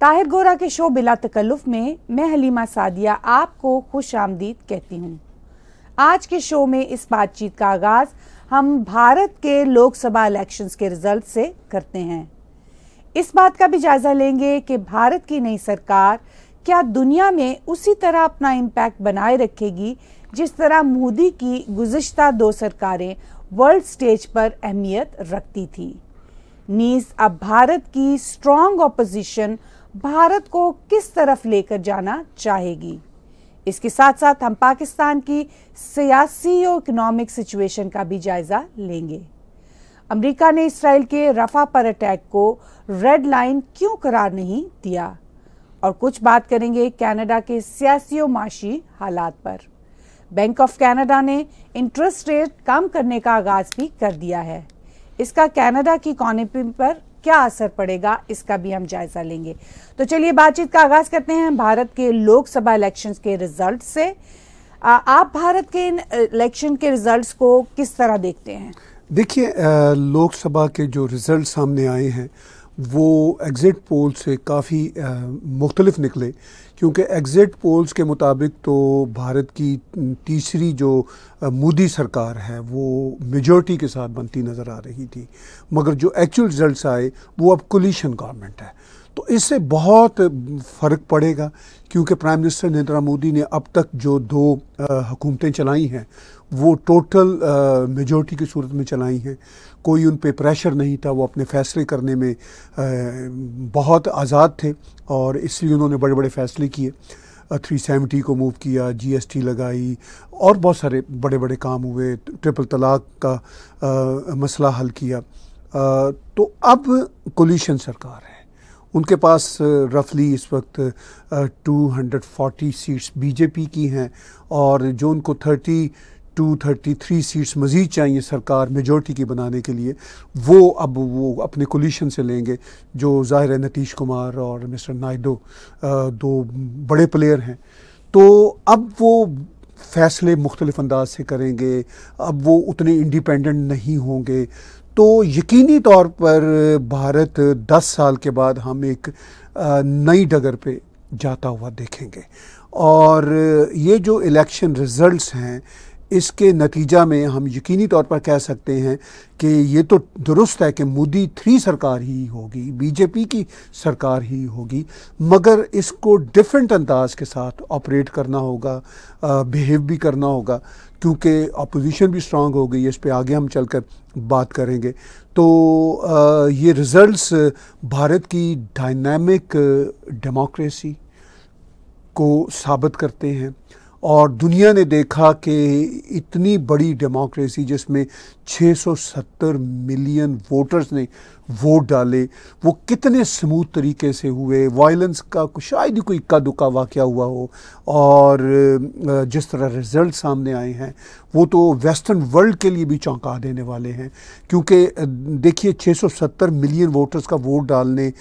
ताहिर गोरा के शो बिला तकल्लुफ में मैं हलीमा सादिया आपको खुश आमदीद कहती हूँ आज के शो में इस बातचीत का आगाज़ हम भारत के लोकसभा इलेक्शंस के रिजल्ट से करते हैं इस बात का भी जायज़ा लेंगे कि भारत की नई सरकार क्या दुनिया में उसी तरह अपना इम्पैक्ट बनाए रखेगी जिस तरह मोदी की गुजशत दो सरकारें वर्ल्ड स्टेज पर अहमियत रखती थी नीज अब भारत की स्ट्रॉन्ग ऑपोजिशन भारत को किस तरफ लेकर जाना चाहेगी इसके साथ साथ हम पाकिस्तान की सियासी और इकोनॉमिक सिचुएशन का भी जायजा लेंगे अमेरिका ने इसराइल के रफा पर अटैक को रेड लाइन क्यों करार नहीं दिया और कुछ बात करेंगे कनाडा के सियासी और माशी हालात पर बैंक ऑफ कनाडा ने इंटरेस्ट रेट कम करने का आगाज भी कर दिया है इसका कनाडा की इकोनॉमी पर क्या असर पड़ेगा इसका भी हम जायजा लेंगे तो चलिए बातचीत का आगाज करते हैं भारत के लोकसभा इलेक्शन के रिजल्ट से आप भारत के इन इलेक्शन के रिजल्ट्स को किस तरह देखते हैं देखिए लोकसभा के जो रिज़ल्ट सामने आए हैं वो एग्ज़िट पोल से काफ़ी मुख्तलिफ निकले क्योंकि एग्ज़िट पोल्स के मुताबिक तो भारत की तीसरी जो मोदी सरकार है वो मेजोरिटी के साथ बनती नज़र आ रही थी मगर जो एक्चुअल रिजल्ट आए वो अब कोलिशन गवर्नमेंट है तो इससे बहुत फ़र्क पड़ेगा क्योंकि प्राइम मिनिस्टर नरेंद्र मोदी ने अब तक जो दो हुकूमतें चलाई हैं वो टोटल मेजोरिटी की सूरत में चलाई हैं कोई उन पर प्रेशर नहीं था वो अपने फैसले करने में बहुत आज़ाद थे और इसलिए उन्होंने बड़े बड़े फ़ैसले किए थ्री सेवेंटी को मूव किया जीएसटी लगाई और बहुत सारे बड़े बड़े काम हुए ट्रिपल तलाक का आ, मसला हल किया आ, तो अब कोलिशन सरकार है उनके पास रफली इस वक्त आ, 240 सीट्स बीजेपी की हैं और जो उनको thirty two thirty three seats मज़ीद चाहिए सरकार मेजोरिटी की बनाने के लिए वो अब वो अपने कोलिशन से लेंगे जो ज़ाहिर है नतीश कुमार और मिस्टर नायडो दो बड़े प्लेयर हैं तो अब वो फैसले मुख्तलिफ अंदाज से करेंगे अब वो उतने इंडिपेंडेंट नहीं होंगे तो यकीनी तौर पर भारत दस साल के बाद हम एक नई डगर पर जाता हुआ देखेंगे और ये जो इलेक्शन रिजल्ट्स हैं इसके नतीजा में हम यकीनी तौर पर कह सकते हैं कि ये तो दुरुस्त है कि मोदी थ्री सरकार ही होगी बीजेपी की सरकार ही होगी मगर इसको डिफरेंट अंदाज के साथ ऑपरेट करना होगा बिहेव भी करना होगा क्योंकि अपोजिशन भी स्ट्रांग हो गई है इस पर आगे हम चलकर बात करेंगे तो आ, ये रिजल्ट्स भारत की डायनामिक डेमोक्रेसी को साबित करते हैं और दुनिया ने देखा कि इतनी बड़ी डेमोक्रेसी जिसमें 670 मिलियन वोटर्स ने वोट डाले वो कितने स्मूथ तरीके से हुए वायलेंस का शायद ही कोई इक्का दुक्का वाक़ हुआ हो और जिस तरह रिज़ल्ट सामने आए हैं वो तो वेस्टर्न वर्ल्ड के लिए भी चौंका देने वाले हैं क्योंकि देखिए 670 मिलियन वोटर्स का वोट डालने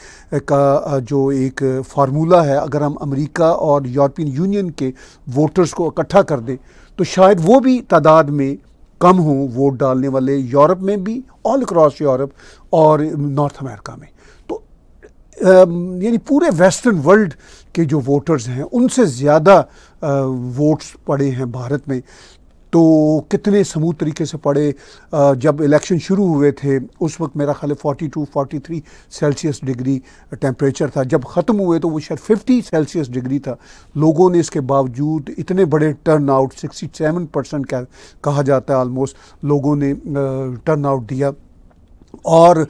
का जो एक फार्मूला है अगर हम अमेरिका और यूरोपियन यूनियन के वोटर्स को इकट्ठा कर दें तो शायद वो भी तादाद में कम हों वोट डालने वाले यूरोप में भी ऑल अक्रॉस यूरोप और नॉर्थ अमेरिका में तो यानी पूरे वेस्टर्न वर्ल्ड के जो वोटर्स हैं उनसे ज़्यादा वोट्स पड़े हैं भारत में तो कितने समूह तरीके से पड़े जब इलेक्शन शुरू हुए थे उस वक्त मेरा ख्याल forty two forty three Celsius degree temperature था जब ख़त्म हुए तो वो शायद फिफ्टी सेल्सियस डिग्री था लोगों ने इसके बावजूद इतने बड़े turn out sixty seven percent कहा जाता है आलमोस्ट लोगों ने टर्न आउट दिया और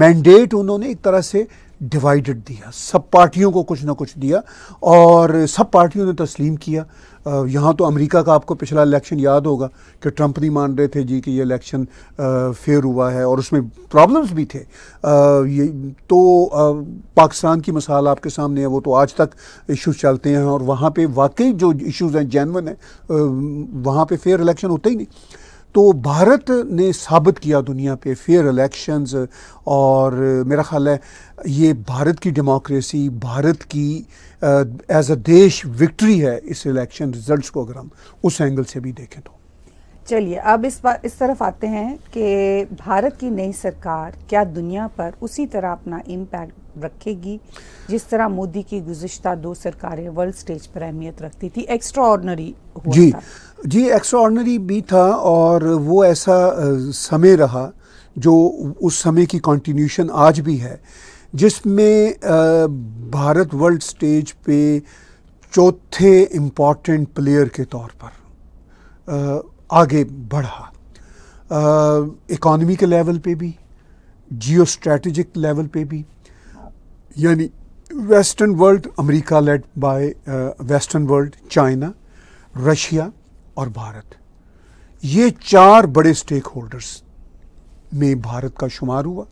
मैंडेट उन्होंने एक तरह से डिवाइडेड दिया सब पार्टियों को कुछ ना कुछ दिया और सब पार्टियों ने तस्लीम किया यहाँ तो अमेरिका का आपको पिछला इलेक्शन याद होगा कि ट्रंप नहीं मान रहे थे जी कि ये इलेक्शन फेयर हुआ है और उसमें प्रॉब्लम्स भी थे आ, ये तो आ, पाकिस्तान की मिसाल आपके सामने है वो तो आज तक इश्यूज चलते हैं और वहाँ पे वाकई जो इश्यूज हैं जैनवन हैं वहाँ पे फेयर इलेक्शन होते ही नहीं तो भारत ने साबित किया दुनिया पे फेयर इलेक्शंस और मेरा ख्याल है ये भारत की डेमोक्रेसी भारत की एज अ देश विक्ट्री है इस इलेक्शन रिजल्ट्स को अगर हम उस एंगल से भी देखें तो चलिए अब इस बात इस तरफ आते हैं कि भारत की नई सरकार क्या दुनिया पर उसी तरह अपना इम्पैक्ट रखेगी जिस तरह मोदी की गुजशत दो सरकारें वर्ल्ड स्टेज पर अहमियत रखती थी एक्स्ट्रा ऑर्डनरी जी था। जी एक्स्ट्रॉर्डनरी भी था और वो ऐसा समय रहा जो उस समय की कॉन्टीन्यूशन आज भी है जिसमें भारत वर्ल्ड स्टेज पे चौथे इम्पॉर्टेंट प्लेयर के तौर पर आगे बढ़ा इकॉनमी के लेवल पे भी जियो स्ट्रेटजिक लेवल पे भी यानी western world America led by western world China Russia और भारत ये चार बड़े स्टेक होल्डर्स में भारत का शुमार हुआ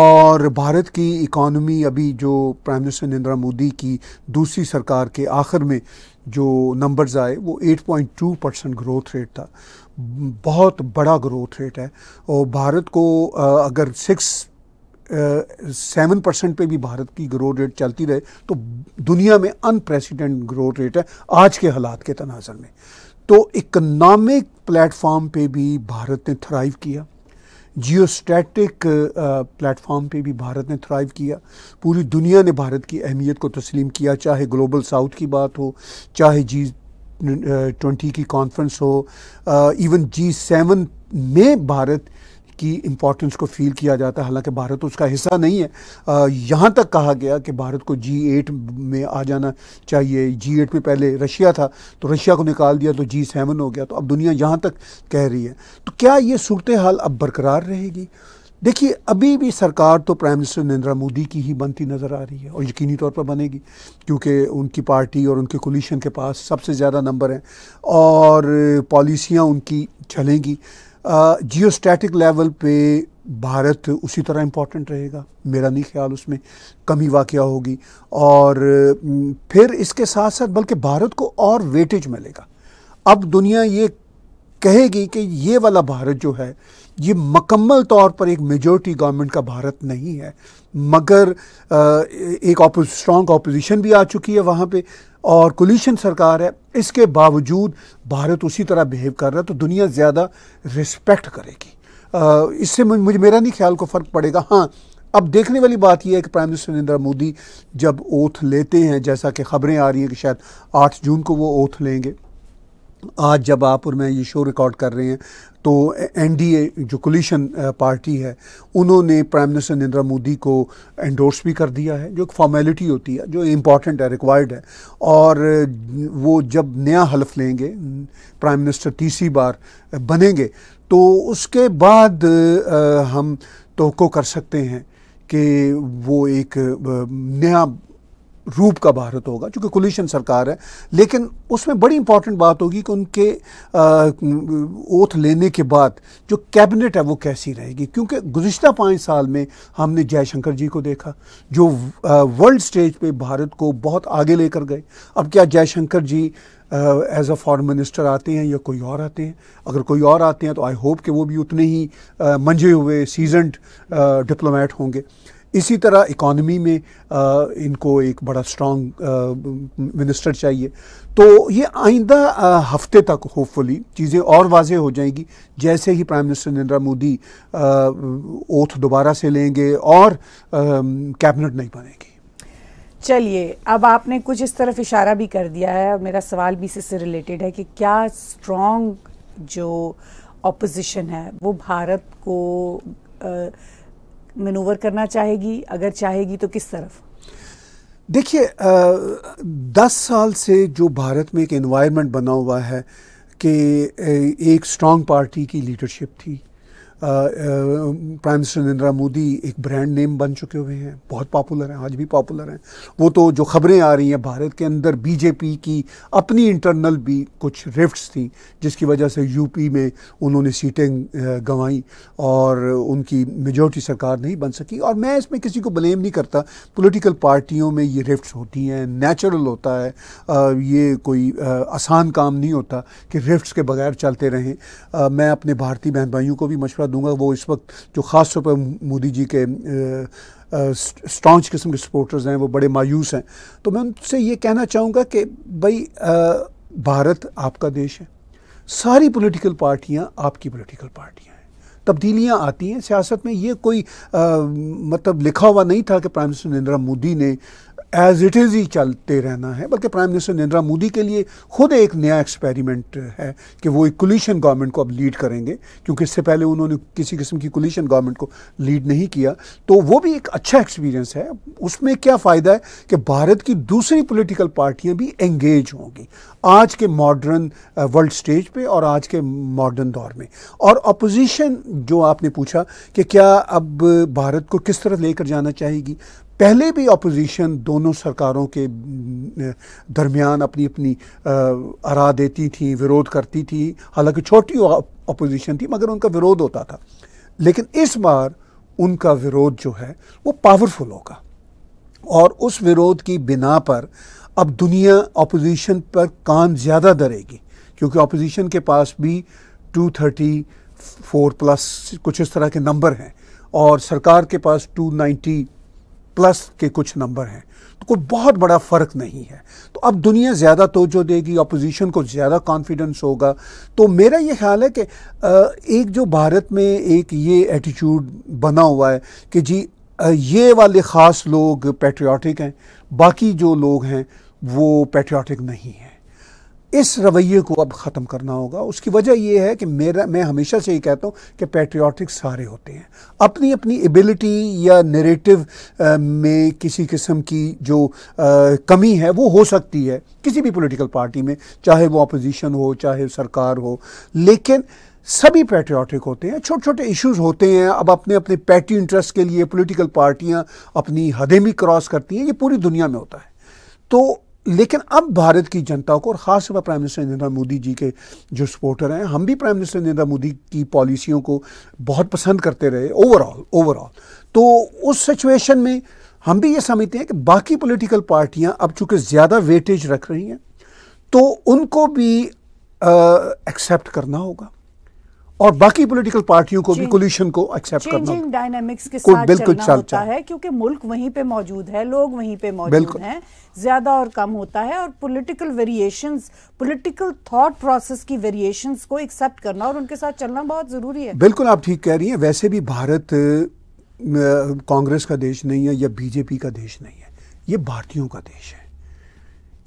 और भारत की इकॉनमी अभी जो प्राइम मिनिस्टर नरेंद्र मोदी की दूसरी सरकार के आखिर में जो नंबर्स आए वो 8.2 परसेंट ग्रोथ रेट था बहुत बड़ा ग्रोथ रेट है और भारत को अगर सिक्स सेवन परसेंट पे भी भारत की ग्रोथ रेट चलती रहे तो दुनिया में अनप्रेसिडेंट ग्रोथ रेट है आज के हालात के तनाजर में तो इकनॉमिक प्लेटफॉर्म पे भी भारत ने थ्राइव किया जियोस्टैटिक प्लेटफॉर्म पे भी भारत ने थ्राइव किया पूरी दुनिया ने भारत की अहमियत को तस्लीम किया चाहे ग्लोबल साउथ की बात हो चाहे जी ट्वेंटी की कॉन्फ्रेंस हो इवन जी सेवन में भारत की इम्पोर्टेंस को फील किया जाता है हालांकि भारत उसका हिस्सा नहीं है यहाँ तक कहा गया कि भारत को जी एट में आ जाना चाहिए जी एट में पहले रशिया था तो रशिया को निकाल दिया तो जी सेवन हो गया तो अब दुनिया यहाँ तक कह रही है तो क्या ये सूरत हाल अब बरकरार रहेगी देखिए अभी भी सरकार तो प्राइम मिनिस्टर नरेंद्र मोदी की ही बनती नज़र आ रही है और यकीनी तौर पर बनेगी क्योंकि उनकी पार्टी और उनके कोलिशन के पास सबसे ज़्यादा नंबर हैं और पॉलिसियाँ उनकी चलेंगी जियोस्टैटिक लेवल पे भारत उसी तरह इम्पॉर्टेंट रहेगा मेरा नहीं ख्याल उसमें कमी वाक़ होगी और फिर इसके साथ साथ बल्कि भारत को और वेटेज मिलेगा अब दुनिया ये कहेगी कि ये वाला भारत जो है ये मकम्मल तौर पर एक मेजोरिटी गवर्नमेंट का भारत नहीं है मगर एक स्ट्रॉन्ग ऑपोजिशन भी आ चुकी है वहाँ पे और कोलिशन सरकार है इसके बावजूद भारत उसी तरह बिहेव कर रहा है तो दुनिया ज़्यादा रिस्पेक्ट करेगी इससे मुझे मेरा नहीं ख्याल को फ़र्क पड़ेगा हाँ अब देखने वाली बात यह है कि प्राइम मिनिस्टर नरेंद्र मोदी जब ओथ लेते हैं जैसा कि खबरें आ रही हैं कि शायद आठ जून को वो ओथ लेंगे आज जब आप और मैं ये शो रिकॉर्ड कर रहे हैं तो एनडीए जो कोलिशन पार्टी है उन्होंने प्राइम मिनिस्टर नरेंद्र मोदी को एंडोर्स भी कर दिया है जो एक फॉर्मेलिटी होती है जो इम्पॉर्टेंट है रिक्वायर्ड है और वो जब नया हलफ लेंगे प्राइम मिनिस्टर तीसरी बार बनेंगे तो उसके बाद हम तो कर सकते हैं कि वो एक नया रूप का भारत होगा चूँकि कोलिशन सरकार है लेकिन उसमें बड़ी इंपॉर्टेंट बात होगी कि उनके ओथ लेने के बाद जो कैबिनेट है वो कैसी रहेगी क्योंकि गुजशत पाँच साल में हमने जयशंकर जी को देखा जो वर्ल्ड स्टेज पे भारत को बहुत आगे लेकर गए अब क्या Jaishankar ji as a foreign minister आते हैं या कोई और आते हैं अगर कोई और आते हैं तो आई होप कि वो भी उतने ही uh, मंझे हुए सीजनड डिप्लोमेट uh, होंगे इसी तरह इकॉनमी में आ, इनको एक बड़ा स्ट्रॉन्ग मिनिस्टर चाहिए तो ये आइंदा हफ्ते तक होपफुली चीज़ें और वाजे हो जाएंगी जैसे ही prime minister Narendra Modi oath दोबारा से लेंगे और कैबिनेट नहीं बनेगी चलिए अब आपने कुछ इस तरफ इशारा भी कर दिया है और मेरा सवाल भी इससे रिलेटेड है कि क्या स्ट्रॉन्ग जो ऑपोजिशन है वो भारत को आ, मेनूवर करना चाहेगी अगर चाहेगी तो किस तरफ देखिए दस साल से जो भारत में एक इन्वायरमेंट बना हुआ है कि एक स्ट्रांग पार्टी की लीडरशिप थी प्राइम मिनिस्टर नरेंद्र मोदी एक ब्रांड नेम बन चुके हुए हैं बहुत पॉपुलर हैं आज भी पॉपुलर हैं वो तो जो खबरें आ रही हैं भारत के अंदर बीजेपी की अपनी इंटरनल भी कुछ रिफ्ट्स थी जिसकी वजह से यूपी में उन्होंने सीटें गंवाई और उनकी मेजोरिटी सरकार नहीं बन सकी और मैं इसमें किसी को ब्लेम नहीं करता पोलिटिकल पार्टियों में ये रिफ्ट होती हैं नेचुरल होता है ये कोई आसान काम नहीं होता कि रिफ्ट के बगैर चलते रहें मैं अपने भारतीय बहन भाइयों को भी मशवरा दूंगा वो इस वक्त जो ख़ास तौर पर मोदी जी के स्टॉन्च किस्म के सपोर्टर्स हैं वो बड़े मायूस हैं तो मैं उनसे ये कहना चाहूँगा कि भाई भारत आपका देश है सारी पॉलिटिकल पार्टियाँ आपकी पॉलिटिकल पार्टियाँ हैं तब्दीलियाँ आती हैं सियासत में ये कोई आ, मतलब लिखा हुआ नहीं था कि प्राइम मिनिस्टर नरेंद्र मोदी ने एज इट इज़ ही चलते रहना है बल्कि प्राइम मिनिस्टर नरेंद्र मोदी के लिए खुद एक नया एक्सपेरिमेंट है कि वो एक कुलिशन गवर्नमेंट को अब लीड करेंगे क्योंकि इससे पहले उन्होंने किसी किस्म की कुलिशन गवर्नमेंट को लीड नहीं किया तो वो भी एक अच्छा एक्सपीरियंस है उसमें क्या फ़ायदा है कि भारत की दूसरी पोलिटिकल पार्टियाँ भी एंगेज होंगी आज के मॉडर्न वर्ल्ड स्टेज पर और आज के मॉडर्न दौर में और अपोजिशन जो आपने पूछा कि क्या अब भारत को किस तरह लेकर जाना चाहेगी पहले भी अपोजिशन दोनों सरकारों के दरमियान अपनी अपनी आरा देती थी विरोध करती थी हालांकि छोटी अपोजिशन थी मगर उनका विरोध होता था लेकिन इस बार उनका विरोध जो है वो पावरफुल होगा और उस विरोध की बिना पर अब दुनिया अपोजिशन पर कान ज़्यादा दरेगी क्योंकि अपोजिशन के पास भी टू थर्टी फोर प्लस कुछ इस तरह के नंबर हैं और सरकार के पास टू नाइन्टी प्लस के कुछ नंबर हैं तो कोई बहुत बड़ा फ़र्क नहीं है तो अब दुनिया ज़्यादा तोजो देगी अपोजिशन को ज़्यादा कॉन्फिडेंस होगा तो मेरा ये ख्याल है कि एक जो भारत में एक ये एटीट्यूड बना हुआ है कि जी ये वाले ख़ास लोग पेट्रियाटिक हैं बाकी जो लोग हैं वो पेट्रियाटिक नहीं हैं इस रवैये को अब ख़त्म करना होगा उसकी वजह यह है कि मेरा मैं हमेशा से ही कहता हूँ कि पेट्रियाटिक सारे होते हैं अपनी अपनी एबिलिटी या नरेटिव में किसी किस्म की जो आ, कमी है वो हो सकती है किसी भी पॉलिटिकल पार्टी में चाहे वो अपोजिशन हो चाहे सरकार हो लेकिन सभी पेट्रियाटिक होते हैं छोटे छोटे इश्यूज होते हैं अब अपने अपने पैटी इंटरेस्ट के लिए पोलिटिकल पार्टियाँ अपनी हदें भी क्रॉस करती हैं ये पूरी दुनिया में होता है तो लेकिन अब भारत की जनता को और ख़ास तौर प्राइम मिनिस्टर नरेंद्र मोदी जी के जो सपोर्टर हैं हम भी प्राइम मिनिस्टर नरेंद्र मोदी की पॉलिसियों को बहुत पसंद करते रहे ओवरऑल ओवरऑल तो उस सिचुएशन में हम भी ये समझते हैं कि बाकी पॉलिटिकल पार्टियां अब चूंकि ज़्यादा वेटेज रख रही हैं तो उनको भी एक्सेप्ट करना होगा और बाकी पॉलिटिकल पार्टियों को भी कोल्यूशन को एक्सेप्ट करना डायनामिक्स के साथ बिल्कुल चलना होता है क्योंकि मुल्क वहीं पे मौजूद है लोग वहीं पे मौजूद हैं ज्यादा और कम होता है और political variations political thought process की वेरिएशंस को एक्सेप्ट करना और उनके साथ चलना बहुत जरूरी है बिल्कुल आप ठीक कह रही हैं वैसे भी भारत कांग्रेस का देश नहीं है या बीजेपी का देश नहीं है ये भारतीयों का देश है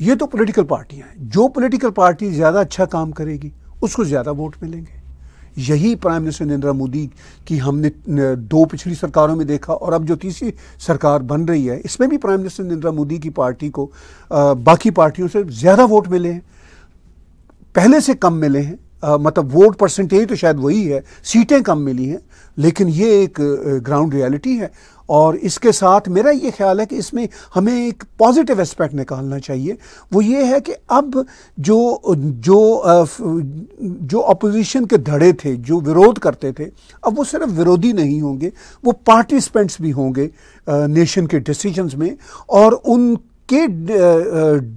ये तो पोलिटिकल पार्टियां हैं जो पोलिटिकल पार्टी ज़्यादा अच्छा काम करेगी उसको ज़्यादा वोट मिलेंगे यही प्राइम मिनिस्टर नरेंद्र मोदी की हमने दो पिछली सरकारों में देखा और अब जो तीसरी सरकार बन रही है इसमें भी प्राइम मिनिस्टर नरेंद्र मोदी की पार्टी को आ, बाकी पार्टियों से ज़्यादा वोट मिले हैं पहले से कम मिले हैं आ, मतलब वोट परसेंटेज तो शायद वही है सीटें कम मिली हैं लेकिन ये एक ग्राउंड रियलिटी है और इसके साथ मेरा ये ख्याल है कि इसमें हमें एक पॉजिटिव एस्पेक्ट निकालना चाहिए वो ये है कि अब जो जो जो अपोजिशन के धड़े थे जो विरोध करते थे अब वो सिर्फ विरोधी नहीं होंगे वो पार्टिसिपेंट्स भी होंगे नेशन के डिसीजंस में और उनके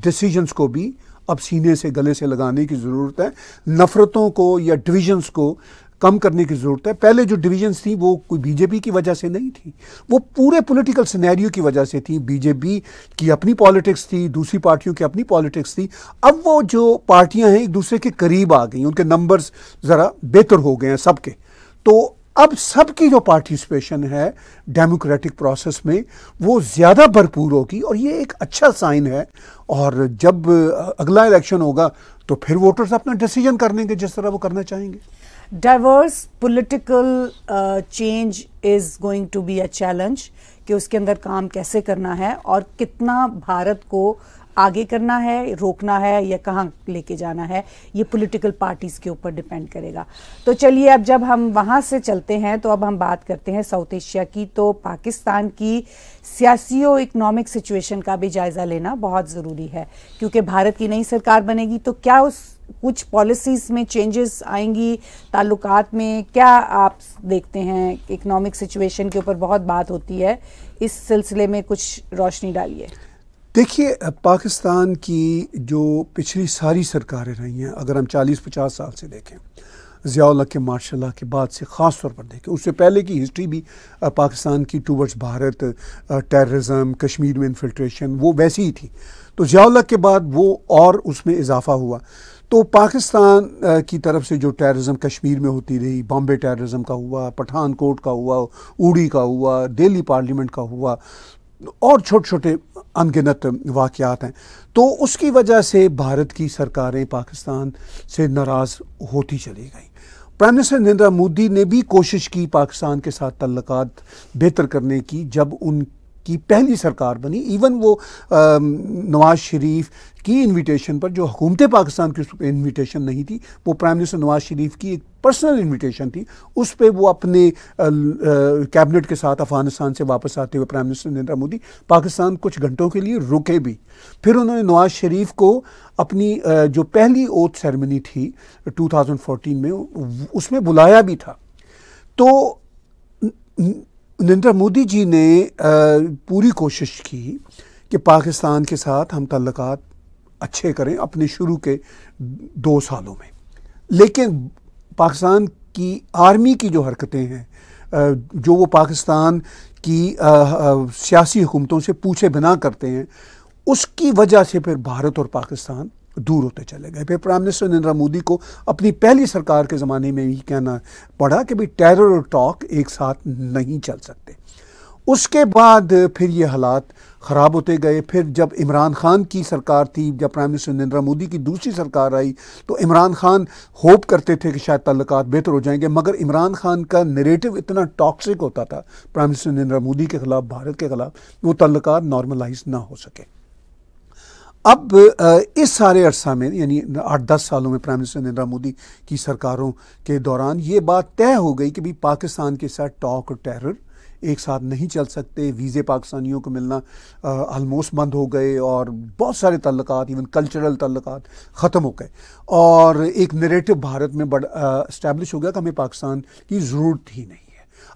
डिसीजंस को भी अब सीने से गले से लगाने की ज़रूरत है नफ़रतों को या डिविजन्स को कम करने की ज़रूरत है पहले जो डिविजन्स थी वो कोई बीजेपी की वजह से नहीं थी वो पूरे पॉलिटिकल सिनेरियो की वजह से थी बीजेपी की अपनी पॉलिटिक्स थी दूसरी पार्टियों की अपनी पॉलिटिक्स थी अब वो जो पार्टियां हैं एक दूसरे के करीब आ गई उनके नंबर्स ज़रा बेहतर हो गए हैं सबके तो अब सबकी जो पार्टिसिपेशन है डेमोक्रेटिक प्रोसेस में वो ज़्यादा भरपूर होगी और ये एक अच्छा साइन है और जब अगला इलेक्शन होगा तो फिर वोटर्स अपना डिसीजन कर लेंगे जिस तरह वो करना चाहेंगे diverse political change is going to be a challenge कि उसके अंदर काम कैसे करना है और कितना भारत को आगे करना है रोकना है या कहाँ लेके जाना है ये पॉलिटिकल पार्टीज़ के ऊपर डिपेंड करेगा तो चलिए अब जब हम वहाँ से चलते हैं तो अब हम बात करते हैं साउथ एशिया की तो पाकिस्तान की सियासी और इकोनॉमिक सिचुएशन का भी जायज़ा लेना बहुत ज़रूरी है क्योंकि भारत की नई सरकार बनेगी तो क्या उस कुछ पॉलिसीज़ में चेंजेस आएंगी ताल्लुकात में क्या आप देखते हैं इकोनॉमिक सिचुएशन के ऊपर बहुत बात होती है इस सिलसिले में कुछ रोशनी डालिए देखिए पाकिस्तान की जो पिछली सारी सरकारें रही हैं अगर हम 40-50 साल से देखें ज़ियाल्ला के माशाला के बाद से ख़ास तौर पर देखें उससे पहले की हिस्ट्री भी पाकिस्तान की टूवर्ड्स भारत टेररिज्म कश्मीर में इन्फिल्ट्रेशन वो वैसी ही थी तो ज़ियाल्ला के बाद वो और उसमें इजाफा हुआ तो पाकिस्तान की तरफ से जो टेररिज्म कश्मीर में होती रही बॉम्बे टेररिज्म का हुआ पठानकोट का हुआ उड़ी का हुआ दिल्ली पार्लियामेंट का हुआ और छोटे छोटे अनगिनत वाकयात हैं तो उसकी वजह से भारत की सरकारें पाकिस्तान से नाराज़ होती चली गई प्राइम मिनिस्टर नरेंद्र मोदी ने भी कोशिश की पाकिस्तान के साथ तल्लक बेहतर करने की जब उन की पहली सरकार बनी इवन वो नवाज़ शरीफ की इनविटेशन पर जो हुकूमत पाकिस्तान की इन्विटेशन नहीं थी वो प्राइम मिनिस्टर नवाज़ शरीफ की एक पर्सनल इनविटेशन थी उस पर वो अपने कैबिनेट के साथ अफगानिस्तान से वापस आते हुए प्राइम मिनिस्टर नरेंद्र मोदी पाकिस्तान कुछ घंटों के लिए रुके भी फिर उन्होंने नवाज़ शरीफ को अपनी जो पहली ओथ सेरेमनी थी 2014 में उसमें बुलाया भी था तो नरेंद्र मोदी जी ने पूरी कोशिश की कि पाकिस्तान के साथ हम तल्लक अच्छे करें अपने शुरू के दो सालों में लेकिन पाकिस्तान की आर्मी की जो हरकतें हैं जो वो पाकिस्तान की सियासी हुकूमतों से पूछे बिना करते हैं उसकी वजह से फिर भारत और पाकिस्तान दूर होते चले गए फिर प्राइम मिनिस्टर नरेंद्र मोदी को अपनी पहली सरकार के ज़माने में ही कहना पड़ा कि भाई टेरर और टॉक एक साथ नहीं चल सकते उसके बाद फिर ये हालात ख़राब होते गए फिर जब इमरान ख़ान की सरकार थी जब प्राइम मिनिस्टर नरेंद्र मोदी की दूसरी सरकार आई तो इमरान ख़ान होप करते थे कि शायद तल्लक बेहतर हो जाएंगे मगर इमरान ख़ान का नरेटिव इतना टॉक्सिक होता था प्राइम मिनिस्टर नरेंद्र मोदी के ख़िलाफ़ भारत के ख़िलाफ़ वो तल्लक नॉर्मलाइज ना हो सके अब इस सारे अरसा में यानी आठ दस सालों में प्राइम मिनिस्टर नरेंद्र मोदी की सरकारों के दौरान ये बात तय हो गई कि भाई पाकिस्तान के साथ टॉक और टेरर एक साथ नहीं चल सकते वीज़े पाकिस्तानियों को मिलना आलमोस्ट बंद हो गए और बहुत सारे तल्लक इवन कल्चरल तल्लक ख़त्म हो गए और एक नरेटिव भारत में बड़ा इस्टेब्लिश हो गया कि हमें पाकिस्तान की ज़रूरत ही नहीं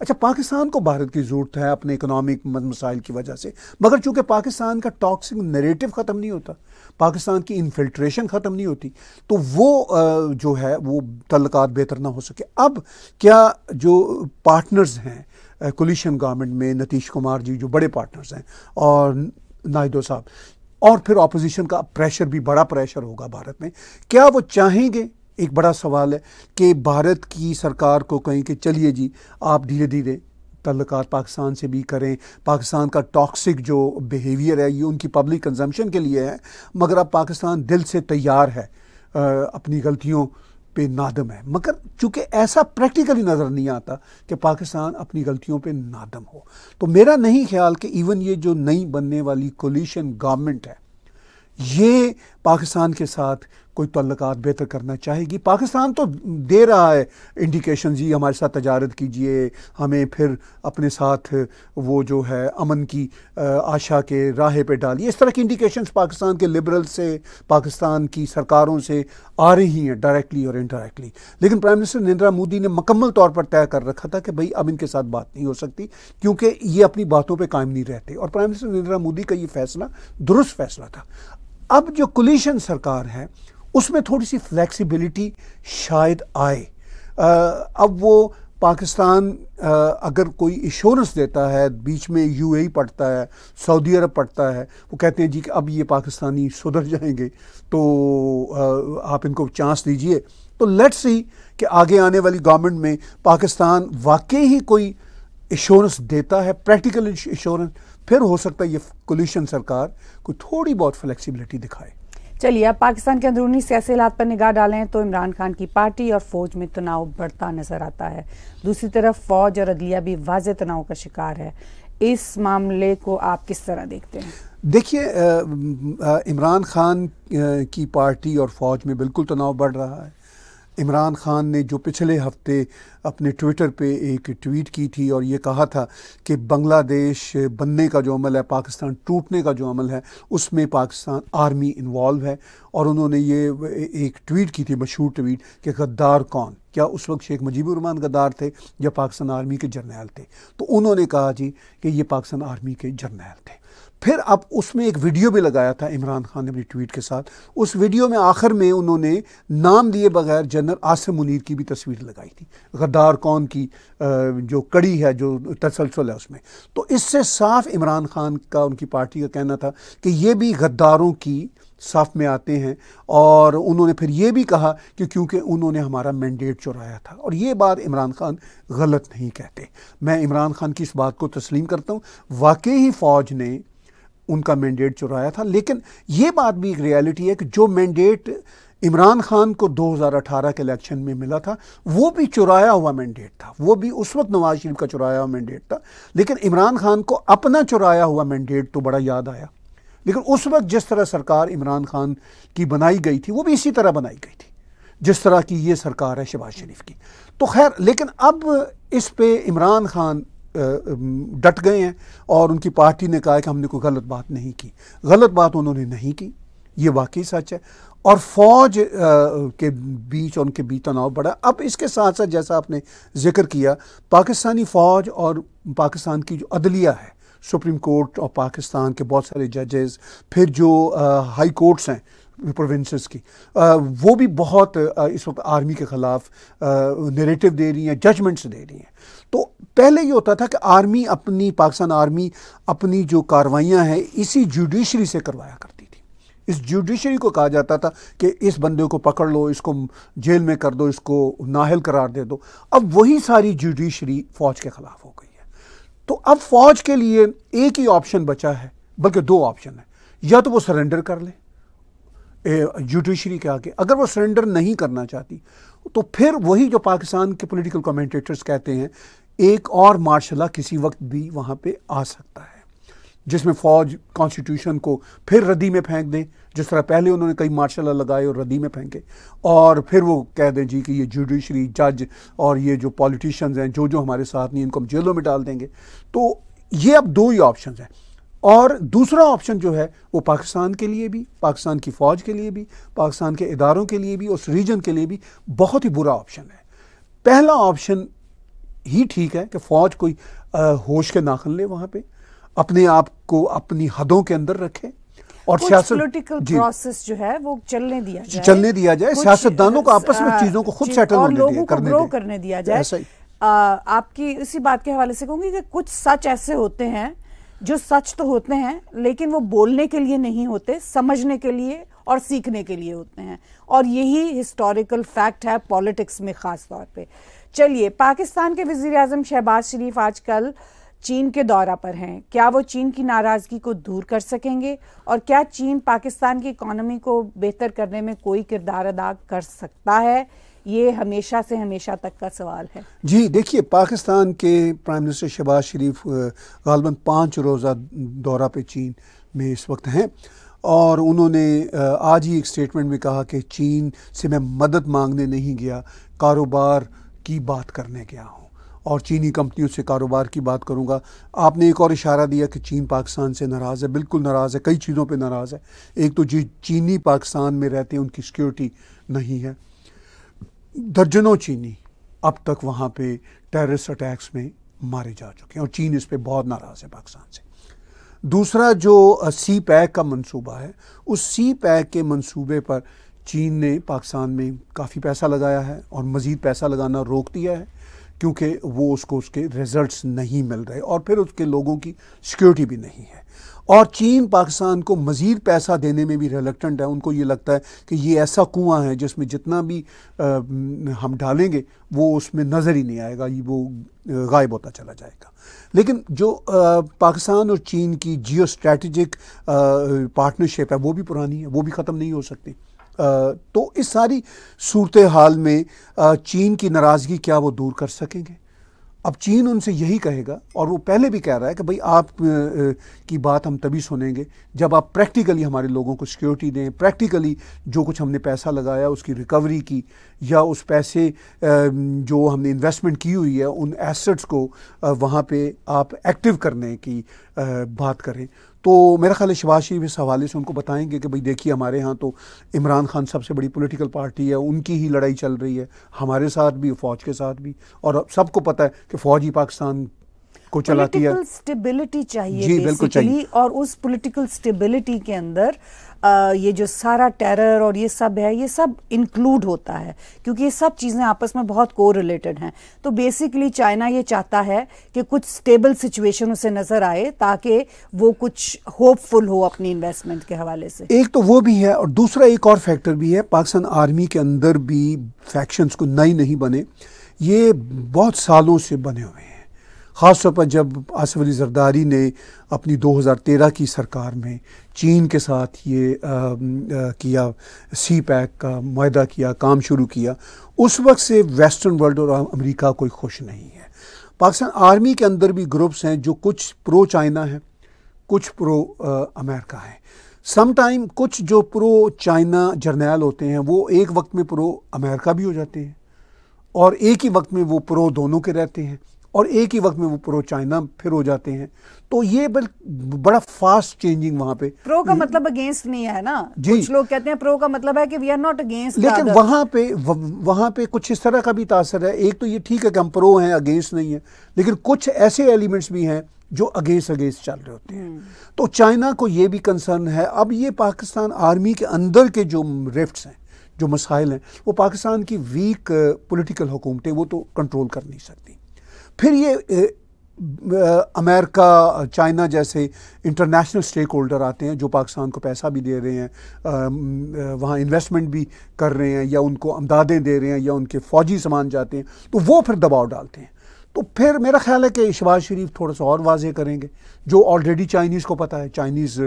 अच्छा पाकिस्तान को भारत की ज़रूरत है अपने इकोनॉमिक मसाइल की वजह से मगर चूंकि पाकिस्तान का टॉक्सिक नरेटिव ख़त्म नहीं होता पाकिस्तान की इन्फिल्ट्रेशन ख़त्म नहीं होती तो वो जो है वो तल्लक बेहतर ना हो सके अब क्या जो पार्टनर्स हैं कोलिशन गवर्नमेंट में नतीश कुमार जी जो बड़े पार्टनर्स हैं और नायडो साहब और फिर ऑपोजिशन का प्रेशर भी बड़ा प्रेशर होगा भारत में क्या वो चाहेंगे एक बड़ा सवाल है कि भारत की सरकार को कहें कि चलिए जी आप धीरे धीरे तल्लक पाकिस्तान से भी करें पाकिस्तान का टॉक्सिक जो बिहेवियर है ये उनकी पब्लिक कंजम्पशन के लिए है मगर अब पाकिस्तान दिल से तैयार है आ, अपनी गलतियों पे नादम है मगर चूंकि ऐसा प्रैक्टिकली नज़र नहीं आता कि पाकिस्तान अपनी गलतियों पे नादम हो तो मेरा नहीं ख्याल कि इवन ये जो नई बनने वाली कोलिशन गवर्नमेंट है ये पाकिस्तान के साथ कोई तल्लक बेहतर करना चाहेगी पाकिस्तान तो दे रहा है इंडिकेशन जी हमारे साथ तजारत कीजिए हमें फिर अपने साथ वो जो है अमन की आशा के राह पे डालिए इस तरह की इंडिकेशन पाकिस्तान के लिबरल से पाकिस्तान की सरकारों से आ रही हैं डायरेक्टली और इनडायरेक्टली लेकिन प्राइम मिनिस्टर नरेंद्र मोदी ने मकम्मल तौर पर तय कर रखा था कि भाई अब इनके साथ बात नहीं हो सकती क्योंकि ये अपनी बातों पर कायम नहीं रहते और प्राइम मिनिस्टर नरेंद्र मोदी का ये फैसला दुरुस्त फैसला था अब जो कुलिशन सरकार है उसमें थोड़ी सी फ्लैक्सीबिलिटी शायद आए आ, अब वो पाकिस्तान आ, अगर कोई इंश्योरेंस देता है बीच में यूएई e पड़ता है सऊदी अरब पड़ता है वो कहते हैं जी कि अब ये पाकिस्तानी सुधर जाएंगे तो आ, आप इनको चांस दीजिए तो लेट्स सी कि आगे आने वाली गवर्नमेंट में पाकिस्तान वाकई ही कोई इंश्योरेंस देता है प्रैक्टिकल इंश्योरेंस फिर हो सकता है ये कोल्यूशन सरकार को थोड़ी बहुत फ्लेक्सिबिलिटी दिखाए चलिए अब पाकिस्तान के अंदरूनी सियासी हालात पर निगाह डालें तो इमरान खान की पार्टी और फौज में तनाव बढ़ता नजर आता है दूसरी तरफ फौज और अदलिया भी वाज तनाव का शिकार है इस मामले को आप किस तरह देखते हैं देखिए इमरान खान की पार्टी और फौज में बिल्कुल तनाव बढ़ रहा है इमरान खान ने जो पिछले हफ्ते अपने ट्विटर पे एक ट्वीट की थी और ये कहा था कि बांग्लादेश बनने का जो अमल है पाकिस्तान टूटने का जो अमल है उसमें पाकिस्तान आर्मी इन्वॉल्व है और उन्होंने ये एक ट्वीट की थी मशहूर ट्वीट कि गद्दार कौन क्या उस वक्त शेख मुजीबरहमान गद्दार थे या पाकिस्तान आर्मी के जर्नैल थे तो उन्होंने कहा जी कि ये पाकिस्तान आर्मी के जर्नैल थे फिर अब उसमें एक वीडियो भी लगाया था इमरान खान ने अपनी ट्वीट के साथ उस वीडियो में आखिर में उन्होंने नाम दिए बगैर जनरल आसिम मुनीर की भी तस्वीर लगाई थी गद्दार कौन की जो कड़ी है जो तसलसल है उसमें तो इससे साफ इमरान खान का उनकी पार्टी का कहना था कि ये भी गद्दारों की साफ में आते हैं और उन्होंने फिर ये भी कहा कि क्योंकि उन्होंने हमारा मैंडेट चुराया था और ये बात इमरान खान गलत नहीं कहते मैं इमरान खान की इस बात को तस्लीम करता हूँ वाकई ही फ़ौज ने उनका मैंडेट चुराया था लेकिन ये बात भी एक रियलिटी है कि जो मैंडेट इमरान खान को 2018 के इलेक्शन में मिला था वो भी चुराया हुआ मैंडेट था वो भी उस वक्त नवाज शरीफ का चुराया हुआ मैंडेट था लेकिन इमरान खान को अपना चुराया हुआ मैंडेट तो बड़ा याद आया लेकिन उस वक्त जिस तरह सरकार इमरान खान की बनाई गई थी वो भी इसी तरह बनाई गई थी जिस तरह की ये सरकार है शहबाज शरीफ की तो खैर लेकिन अब इस पे इमरान खान डट गए हैं और उनकी पार्टी ने कहा है कि हमने कोई गलत बात नहीं की गलत बात उन्होंने नहीं की ये वाकई सच है और फौज आ, के बीच और उनके बीच तनाव बढ़ा अब इसके साथ साथ जैसा आपने जिक्र किया पाकिस्तानी फ़ौज और पाकिस्तान की जो अदलिया है सुप्रीम कोर्ट और पाकिस्तान के बहुत सारे जजेस फिर जो आ, हाई कोर्ट्स हैं प्रोविंसेस की आ, वो भी बहुत आ, इस वक्त आर्मी के ख़िलाफ़ नेरेटिव दे रही हैं जजमेंट्स दे रही हैं तो पहले ये होता था कि आर्मी अपनी पाकिस्तान आर्मी अपनी जो कार्रवाइयाँ हैं इसी जुडिशरी से करवाया करती थी इस जुडिशरी को कहा जाता था कि इस बंदे को पकड़ लो इसको जेल में कर दो इसको नाहल करार दे दो अब वही सारी जुडिशरी फ़ौज के ख़िलाफ़ हो गई है तो अब फ़ौज के लिए एक ही ऑप्शन बचा है बल्कि दो ऑप्शन है या तो वो सरेंडर कर ले जुडिशरी के आगे अगर वो सरेंडर नहीं करना चाहती तो फिर वही जो पाकिस्तान के पॉलिटिकल कमेंटेटर्स कहते हैं एक और मार्शला किसी वक्त भी वहाँ पे आ सकता है जिसमें फ़ौज कॉन्स्टिट्यूशन को फिर रदी में फेंक दें जिस तरह पहले उन्होंने कई मार्शल लगाए और रदी में फेंके और फिर वो कह दें जी कि ये जुडिशरी जज और ये जो पॉलिटिशियंस हैं जो जो हमारे साथ नहीं इनको हम जेलों में डाल देंगे तो ये अब दो ही ऑप्शन हैं और दूसरा ऑप्शन जो है वो पाकिस्तान के लिए भी पाकिस्तान की फ़ौज के लिए भी पाकिस्तान के इदारों के लिए भी उस रीजन के लिए भी बहुत ही बुरा ऑप्शन है पहला ऑप्शन ही ठीक है कि फ़ौज कोई आ, होश के नाखन ले वहाँ पे अपने आप को अपनी हदों के अंदर रखे और सियासत पॉलिटिकल प्रोसेस जो है वो चलने दिया जाए चलने दिया जाए सियासतदानों को आपस में चीज़ों को खुद सेटल होने करने, करने दिया जाए आपकी इसी बात के हवाले से कहूंगी कि कुछ सच ऐसे होते हैं जो सच तो होते हैं लेकिन वो बोलने के लिए नहीं होते समझने के लिए और सीखने के लिए होते हैं और यही हिस्टोरिकल फैक्ट है पॉलिटिक्स में ख़ास तौर पे चलिए पाकिस्तान के वजीर अजम शहबाज शरीफ आजकल चीन के दौरा पर हैं क्या वो चीन की नाराज़गी को दूर कर सकेंगे और क्या चीन पाकिस्तान की इकोनॉमी को बेहतर करने में कोई किरदार अदा कर सकता है ये हमेशा से हमेशा तक का सवाल है जी देखिए पाकिस्तान के प्राइम मिनिस्टर शहबाज शरीफ गालबन पाँच रोज़ा दौरा पे चीन में इस वक्त हैं और उन्होंने आज ही एक स्टेटमेंट में कहा कि चीन से मैं मदद मांगने नहीं गया कारोबार की बात करने गया हूँ और चीनी कंपनियों से कारोबार की बात करूँगा आपने एक और इशारा दिया कि चीन पाकिस्तान से नाराज़ है बिल्कुल नाराज़ है कई चीज़ों पे नाराज़ है एक तो जी चीनी पाकिस्तान में रहते हैं उनकी सिक्योरिटी नहीं है दर्जनों चीनी अब तक वहाँ पे टेररिस्ट अटैक्स में मारे जा चुके हैं और चीन इस पर बहुत नाराज़ है पाकिस्तान से दूसरा जो सी पैक का मंसूबा है उस सी पैक के मंसूबे पर चीन ने पाकिस्तान में काफ़ी पैसा लगाया है और मज़ीद पैसा लगाना रोक दिया है क्योंकि वो उसको उसके रिजल्ट्स नहीं मिल रहे और फिर उसके लोगों की सिक्योरिटी भी नहीं है और चीन पाकिस्तान को मज़ीद पैसा देने में भी रिलेक्टेंट है उनको ये लगता है कि ये ऐसा कुआं है जिसमें जितना भी आ, हम डालेंगे वो उसमें नज़र ही नहीं आएगा ये वो गायब होता चला जाएगा लेकिन जो आ, पाकिस्तान और चीन की जियो पार्टनरशिप है वो भी पुरानी है वो भी ख़त्म नहीं हो सकती तो इस सारी सूरत हाल में चीन की नाराज़गी क्या वो दूर कर सकेंगे अब चीन उनसे यही कहेगा और वो पहले भी कह रहा है कि भाई आप की बात हम तभी सुनेंगे जब आप प्रैक्टिकली हमारे लोगों को सिक्योरिटी दें प्रैक्टिकली जो कुछ हमने पैसा लगाया उसकी रिकवरी की या उस पैसे जो हमने इन्वेस्टमेंट की हुई है उन एसेट्स को वहाँ पे आप एक्टिव करने की बात करें तो मेरा ख्याल शबाज शरीफ इस हवाले से उनको बताएंगे कि भाई देखिए हमारे यहाँ तो इमरान खान सबसे बड़ी पोलिटिकल पार्टी है उनकी ही लड़ाई चल रही है हमारे साथ भी फ़ौज के साथ भी और सबको पता है कि फ़ौज ही पाकिस्तान को चलाती है स्टेबिलिटी चाहिए जी बिल्कुल चाहिए और उस पॉलिटिकल स्टेबिलिटी के अंदर ये जो सारा टेरर और ये सब है ये सब इंक्लूड होता है क्योंकि ये सब चीज़ें आपस में बहुत को रिलेटेड हैं तो बेसिकली चाइना ये चाहता है कि कुछ स्टेबल सिचुएशन उसे नज़र आए ताकि वो कुछ होपफुल हो अपनी इन्वेस्टमेंट के हवाले से एक तो वो भी है और दूसरा एक और फैक्टर भी है पाकिस्तान आर्मी के अंदर भी फैक्शंस को नई नहीं बने ये बहुत सालों से बने हुए हैं ख़ास तौर पर जब आसफ़ अली जरदारी ने अपनी 2013 की सरकार में चीन के साथ ये आ, आ, किया सी पैक का माह किया काम शुरू किया उस वक्त से वेस्टर्न वर्ल्ड और अमेरिका कोई खुश नहीं है पाकिस्तान आर्मी के अंदर भी ग्रुप्स हैं जो कुछ प्रो चाइना हैं कुछ प्रो अमेरिका हैं समटाइम कुछ जो प्रो चाइना जर्नैल होते हैं वो एक वक्त में प्रो अमेरिका भी हो जाते हैं और एक ही वक्त में वो प्रो दोनों के रहते हैं और एक ही वक्त में वो प्रो चाइना फिर हो जाते हैं तो ये बड़ा फास्ट चेंजिंग वहाँ पे प्रो का मतलब अगेंस्ट नहीं है ना जी कुछ लोग कहते हैं प्रो का मतलब है कि वी आर नॉट अगेंस्ट लेकिन वहाँ पे वहाँ पे कुछ इस तरह का भी तासर है एक तो ये ठीक है कि हम प्रो हैं अगेंस्ट नहीं है लेकिन कुछ ऐसे एलिमेंट्स भी हैं जो अगेंस्ट अगेंस्ट चल रहे होते हैं हम्म। तो चाइना को ये भी कंसर्न है अब ये पाकिस्तान आर्मी के अंदर के जो रिफ्ट हैं जो मसाइल हैं वो पाकिस्तान की वीक पोलिटिकल हुकूमतें वो तो कंट्रोल कर नहीं सकती फिर ये अमेरिका चाइना जैसे इंटरनेशनल स्टेक होल्डर आते हैं जो पाकिस्तान को पैसा भी दे रहे हैं वहाँ इन्वेस्टमेंट भी कर रहे हैं या उनको अमदादें दे रहे हैं या उनके फ़ौजी सामान जाते हैं तो वो फिर दबाव डालते हैं तो फिर मेरा ख्याल है कि शबाज शरीफ थोड़ा सा और वाजे करेंगे जो ऑलरेडी चाइनीज़ को पता है चाइनीज़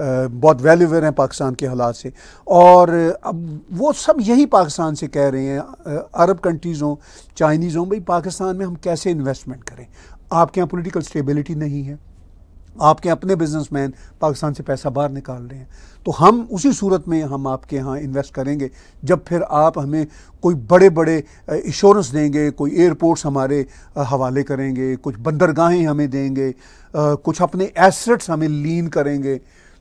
बहुत वैल्यूवर हैं पाकिस्तान के हालात से और अब वो सब यही पाकिस्तान से कह रहे हैं अरब कंट्रीज़ हों चाइनीज़ हों भाई पाकिस्तान में हम कैसे इन्वेस्टमेंट करें आपके यहाँ पोलिटिकल स्टेबिलिटी नहीं है आपके अपने बिजनेसमैन पाकिस्तान से पैसा बाहर निकाल रहे हैं तो हम उसी सूरत में हम आपके यहाँ इन्वेस्ट करेंगे जब फिर आप हमें कोई बड़े बड़े इंश्योरेंस देंगे कोई एयरपोर्ट्स हमारे हवाले करेंगे कुछ बंदरगाहें हमें देंगे कुछ अपने एसेट्स हमें लीन करेंगे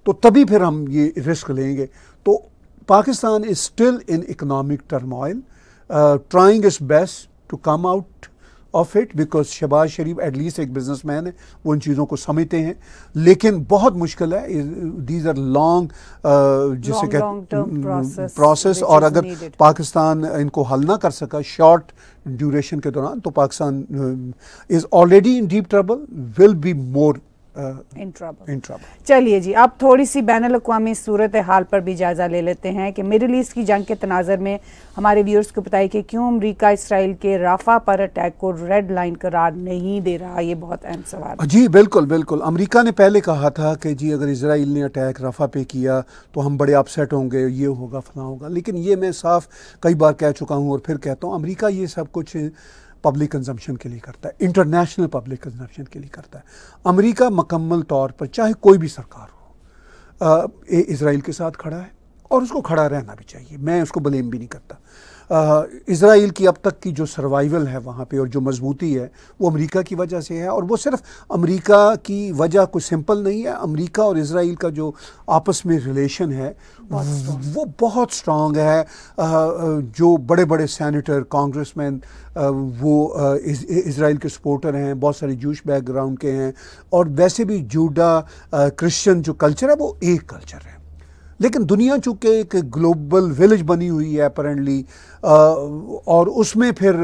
तो तभी फिर हम ये रिस्क लेंगे तो Pakistan is still in economic turmoil trying is best to come out of it because Shehbaz Sharif at least एक बिजनेस मैन है वो इन चीज़ों को समझते हैं लेकिन बहुत मुश्किल है दीज आर लॉन्ग जिसे कहते प्रोसेस mm, और अगर पाकिस्तान इनको हल ना कर सका शॉर्ट ड्यूरेशन के दौरान तो Pakistan is already in deep trouble will be more in trouble चलिए जी आप थोड़ी सी बैन अवी सूरत हाल पर भी जायज़ा ले लेते हैं कि मिडिल ईस्ट की जंग के तनाजर में हमारे व्यूअर्स को बताइए कि क्यों अमरीका इसराइल के राफा पर अटैक को रेड लाइन करार नहीं दे रहा ये बहुत अहम सवाल है। जी बिल्कुल बिल्कुल अमरीका ने पहले कहा था कि जी अगर इसराइल ने अटैक राफा पे किया तो हम बड़े अपसेट होंगे ये होगा फला होगा लेकिन ये मैं साफ कई बार कह चुका हूँ और फिर कहता हूँ अमरीका ये सब कुछ पब्लिक कंजम्पशन के लिए करता है इंटरनेशनल पब्लिक कंजम्पशन के लिए करता है अमेरिका मकम्मल तौर पर चाहे कोई भी सरकार हो इसराइल के साथ खड़ा है और उसको खड़ा रहना भी चाहिए मैं उसको ब्लेम भी नहीं करता इसराइल की अब तक की जो सर्वाइवल है वहाँ पे और जो मजबूती है वो अमेरिका की वजह से है और वो सिर्फ अमेरिका की वजह कोई सिंपल नहीं है अमेरिका और इसराइल का जो आपस में रिलेशन है वो बहुत स्ट्रांग है जो बड़े बड़े सैनिटर कांग्रेसमैन वो इसराइल के सपोर्टर हैं बहुत सारे जूश बैकग्राउंड के हैं और वैसे भी जूडा क्रिश्चियन जो कल्चर है वो एक कल्चर है लेकिन दुनिया चूँकि एक ग्लोबल विलेज बनी हुई है अपरेंटली और उसमें फिर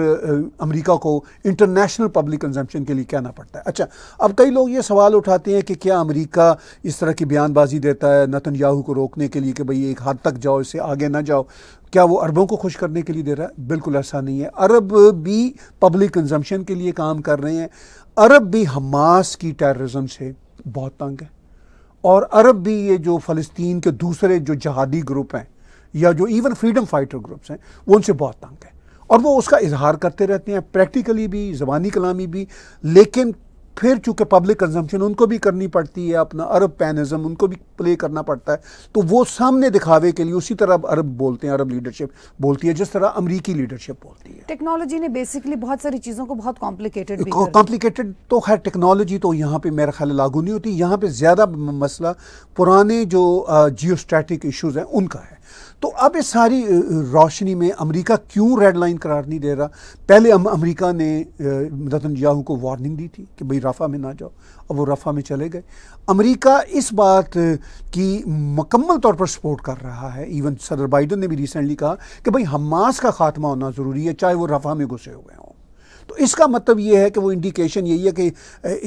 अमेरिका को इंटरनेशनल पब्लिक कंजम्पशन के लिए कहना पड़ता है अच्छा अब कई लोग ये सवाल उठाते हैं कि क्या अमेरिका इस तरह की बयानबाजी देता है नतन याहू को रोकने के लिए कि भाई एक हद तक जाओ इससे आगे ना जाओ क्या वो अरबों को खुश करने के लिए दे रहा है बिल्कुल ऐसा नहीं है अरब भी पब्लिक कंजम्पशन के लिए काम कर रहे हैं अरब भी हमास की टेररिज्म से बहुत तंग है और अरब भी ये जो फ़लस्तीन के दूसरे जो जहादी ग्रुप हैं या जो इवन फ्रीडम फाइटर ग्रुप्स हैं वो उनसे बहुत तंग है और वो उसका इजहार करते रहते हैं प्रैक्टिकली भी ज़बानी कलामी भी लेकिन फिर चूंकि पब्लिक कंजम्पशन उनको भी करनी पड़ती है अपना अरब पैनिज्म उनको भी प्ले करना पड़ता है तो वो सामने दिखावे के लिए उसी तरह अरब बोलते हैं अरब लीडरशिप बोलती है जिस तरह अमरीकी लीडरशिप बोलती है टेक्नोलॉजी ने बेसिकली बहुत सारी चीज़ों को बहुत कॉम्प्लिकेटेड कॉम्प्लिकेटेड तो खैर टेक्नोलॉजी तो यहाँ पर मेरा ख्याल लागू नहीं होती यहाँ पर ज़्यादा मसला पुराने जो जियो इशूज़ हैं उनका है तो अब इस सारी रोशनी में अमेरिका क्यों रेड लाइन करार नहीं दे रहा पहले हम अमेरिका ने रतन याहू को वार्निंग दी थी कि भाई रफ़ा में ना जाओ अब वो रफ़ा में चले गए अमेरिका इस बात की मकम्मल तौर पर सपोर्ट कर रहा है इवन सदर बाइडन ने भी रिसेंटली कहा कि भाई हमास का खात्मा होना ज़रूरी है चाहे वो रफ़ा में घुसे हुए हों तो इसका मतलब ये है कि वो इंडिकेशन यही है कि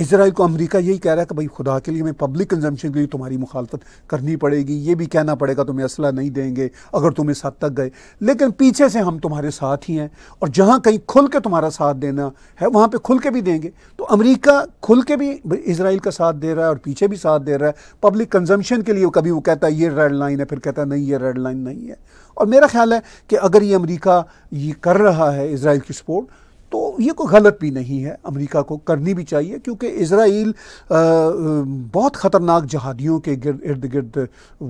इसराइल को अमेरिका यही कह रहा है कि भाई खुदा के लिए मैं पब्लिक कंजम्पशन के लिए तुम्हारी मुखालफत करनी पड़ेगी ये भी कहना पड़ेगा तुम्हें असला नहीं देंगे अगर तुम इस हद तक गए लेकिन पीछे से हम तुम्हारे साथ ही हैं और जहाँ कहीं खुल के तुम्हारा साथ देना है वहाँ पर खुल के भी देंगे तो अमरीका खुल के भी इसराइल का साथ दे रहा है और पीछे भी साथ दे रहा है पब्लिक कंजम्पशन के लिए कभी वो कहता है ये रेड लाइन है फिर कहता है नहीं ये रेड लाइन नहीं है और मेरा ख्याल है कि अगर ये अमरीका ये कर रहा है इसराइल की सपोर्ट तो ये कोई गलत भी नहीं है अमेरिका को करनी भी चाहिए क्योंकि इसराइल बहुत ख़तरनाक जहादियों के इर्द गिर्द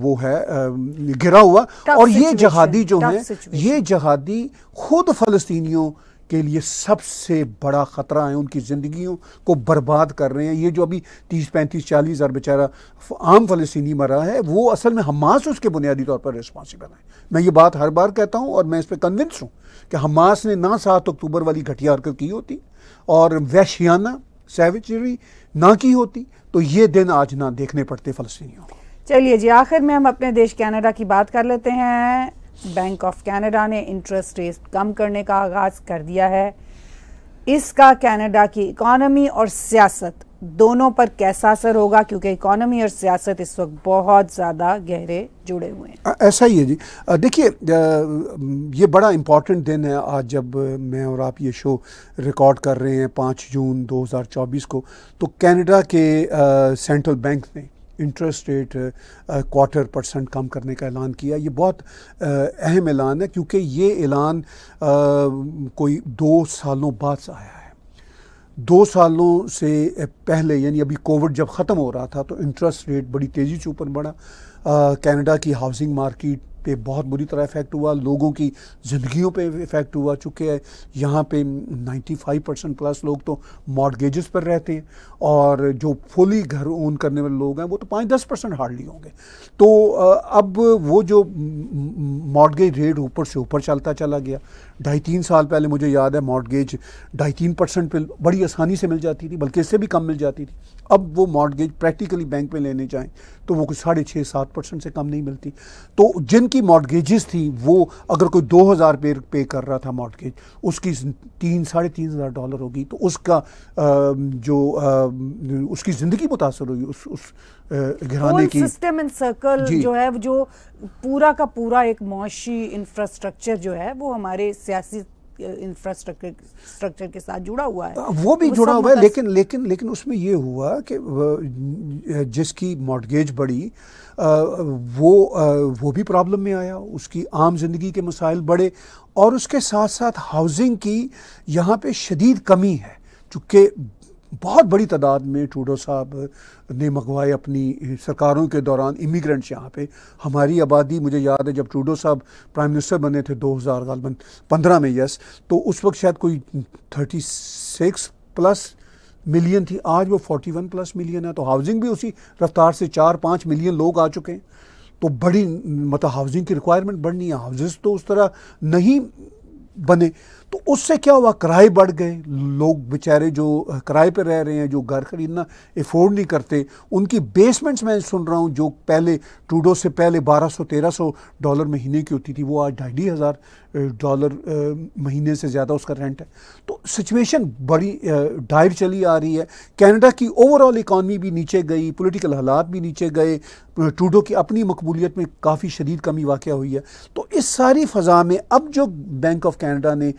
वो है गिरा हुआ और ये जहादी जो हैं ये जहादी खुद फ़लस्तियों के लिए सबसे बड़ा ख़तरा है उनकी ज़िंदगियों को बर्बाद कर रहे हैं ये जो अभी तीस पैंतीस चालीस हज़ार बेचारा आम फ़लस्तनी मरा है वो असल में हमास उसके बुनियादी तौर पर रिस्पॉन्सिबल है मैं ये बात हर बार कहता हूँ और मैं इस पर कन्विंस हूँ कि हमास ने ना सात अक्टूबर वाली घटिया हरकत की होती और वैशियाना सेविचरी ना की होती तो ये दिन आज ना देखने पड़ते फलस्तियों चलिए जी आखिर में हम अपने देश कैनेडा की बात कर लेते हैं बैंक ऑफ कैनेडा ने इंटरेस्ट रेट कम करने का आगाज़ कर दिया है इसका कैनेडा की इकॉनमी और सियासत दोनों पर कैसा असर होगा क्योंकि इकोनॉमी और सियासत इस वक्त बहुत ज़्यादा गहरे जुड़े हुए हैं ऐसा ही है जी देखिए ये बड़ा इम्पॉर्टेंट दिन है आज जब मैं और आप ये शो रिकॉर्ड कर रहे हैं पाँच जून 2024 को तो कनाडा के सेंट्रल बैंक ने इंटरेस्ट रेट क्वार्टर परसेंट कम करने का ऐलान किया ये बहुत अहम ऐलान है क्योंकि ये ऐलान कोई दो सालों बाद आया है दो सालों से पहले यानी अभी कोविड जब ख़त्म हो रहा था तो इंटरेस्ट रेट बड़ी तेज़ी से ऊपर बढ़ा कनाडा की हाउसिंग मार्केट पे बहुत बुरी तरह इफ़ेक्ट हुआ लोगों की ज़िंदगियों पे इफ़ेक्ट हुआ चुके हैं यहाँ पे 95 परसेंट प्लस लोग तो मॉडगेजेस पर रहते हैं और जो फुली घर ओन करने वाले लोग हैं वो तो पाँच दस परसेंट हार्डली होंगे तो अब वो जो मॉडगेज रेट ऊपर से ऊपर चलता चला गया ढाई तीन साल पहले मुझे याद है मॉडगेज ढाई तीन परसेंट पर बड़ी आसानी से मिल जाती थी बल्कि इससे भी कम मिल जाती थी अब वो मॉडगेज प्रैक्टिकली बैंक में लेने जाएँ तो वो कुछ साढ़े छः सात परसेंट से कम नहीं मिलती तो जिनकी मॉडगेजेस थी वो अगर कोई दो हज़ार पे पे कर रहा था मॉडगेज उसकी तीन साढ़े तीन हज़ार डॉलर होगी तो उसका जो उसकी ज़िंदगी मुतासर होगी उस उस घराने की सिस्टम इन सर्कल जो है जो पूरा का पूरा एक मुशी इंफ्रास्ट्रक्चर जो है वो हमारे सियासी इंफ्रास्ट्रक्चर के साथ जुड़ा हुआ है हाँ, वो भी तो जुड़ा हुआ है लेकिन लेकिन लेकिन उसमें ये हुआ कि जिसकी मॉडगेज बढ़ी वो वो भी प्रॉब्लम में आया उसकी आम जिंदगी के मसाइल बढ़े और उसके साथ साथ हाउसिंग की यहाँ पे शदीद कमी है चूँकि बहुत बड़ी तादाद में टूडो साहब ने मंगवाए अपनी सरकारों के दौरान इमिग्रेंट्स यहाँ पे हमारी आबादी मुझे याद है जब टूडो साहब प्राइम मिनिस्टर बने थे 2000 हज़ार पंद्रह में यस तो उस वक्त शायद कोई 36 प्लस मिलियन थी आज वो 41 प्लस मिलियन है तो हाउसिंग भी उसी रफ्तार से चार पाँच मिलियन लोग आ चुके हैं तो बड़ी मतलब हाउसिंग की रिक्वायरमेंट बढ़नी है हाउसेज तो उस तरह नहीं बने तो उससे क्या हुआ किराए बढ़ गए लोग बेचारे जो किराए पर रह रहे हैं जो घर खरीदना एफोर्ड नहीं करते उनकी बेसमेंट्स मैं सुन रहा हूँ जो पहले टूडो से पहले 1200 1300 डॉलर महीने की होती थी वो आज ढाई हज़ार डॉलर महीने से ज़्यादा उसका रेंट है तो सिचुएशन बड़ी डायर चली आ रही है कैनेडा की ओवरऑल इकानमी भी नीचे गई पोलिटिकल हालात भी नीचे गए टूडो की अपनी मकबूलियत में काफ़ी शदीद कमी वाक़ हुई है तो इस सारी फ़ज़ा में अब जो बैंक ऑफ कैनेडा ने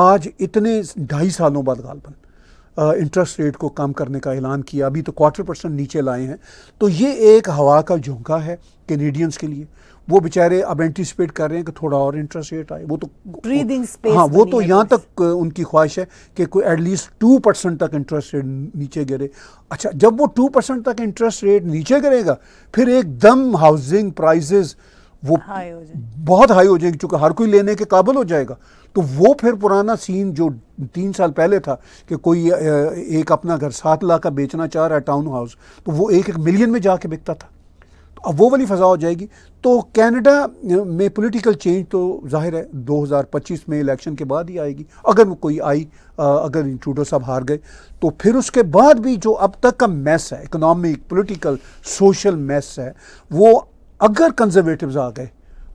आज इतने ढाई सालों बाद गालबन इंटरेस्ट रेट को कम करने का ऐलान किया अभी तो क्वार्टर परसेंट नीचे लाए हैं तो ये एक हवा का झोंका है कैनेडियंस के लिए वो बेचारे अब एंटिसिपेट कर रहे हैं कि थोड़ा और इंटरेस्ट रेट आए वो तो ब्रीदिंग स्पेस हाँ वो तो, तो यहाँ तक उनकी ख्वाहिश है कि कोई एटलीस्ट टू परसेंट तक इंटरेस्ट रेट नीचे गिरे अच्छा जब वो टू परसेंट तक इंटरेस्ट रेट नीचे गिरेगा फिर एकदम हाउसिंग प्राइजेज़ वो हाई हो बहुत हाई हो जाएगी चूँकि हर कोई लेने के काबिल हो जाएगा तो वो फिर पुराना सीन जो तीन साल पहले था कि कोई एक अपना घर सात लाख का बेचना चाह रहा है टाउन हाउस तो वो एक एक मिलियन में जाके बिकता था तो अब वो वाली फजा हो जाएगी तो कनाडा में पॉलिटिकल चेंज तो जाहिर है 2025 में इलेक्शन के बाद ही आएगी अगर वो कोई आई अगर ट्रूडो साहब हार गए तो फिर उसके बाद भी जो अब तक का मैस है इकोनॉमिक पोलिटिकल सोशल मैस है वो अगर कंजर्वेटिव आ गए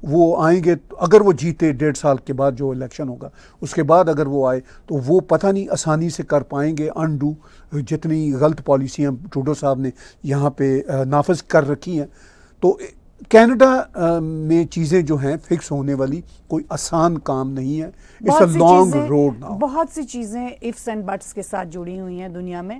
वो आएंगे अगर वो जीते डेढ़ साल के बाद जो इलेक्शन होगा उसके बाद अगर वो आए तो वो पता नहीं आसानी से कर पाएंगे अनडू जितनी गलत पॉलिसियाँ टूडो साहब ने यहाँ पे नाफज कर रखी हैं तो कनाडा में चीज़ें जो हैं फिक्स होने वाली कोई आसान काम नहीं है इट्स अ लॉन्ग रोड बहुत सी चीज़ें इफ्स एंड बट्स के साथ जुड़ी हुई हैं दुनिया में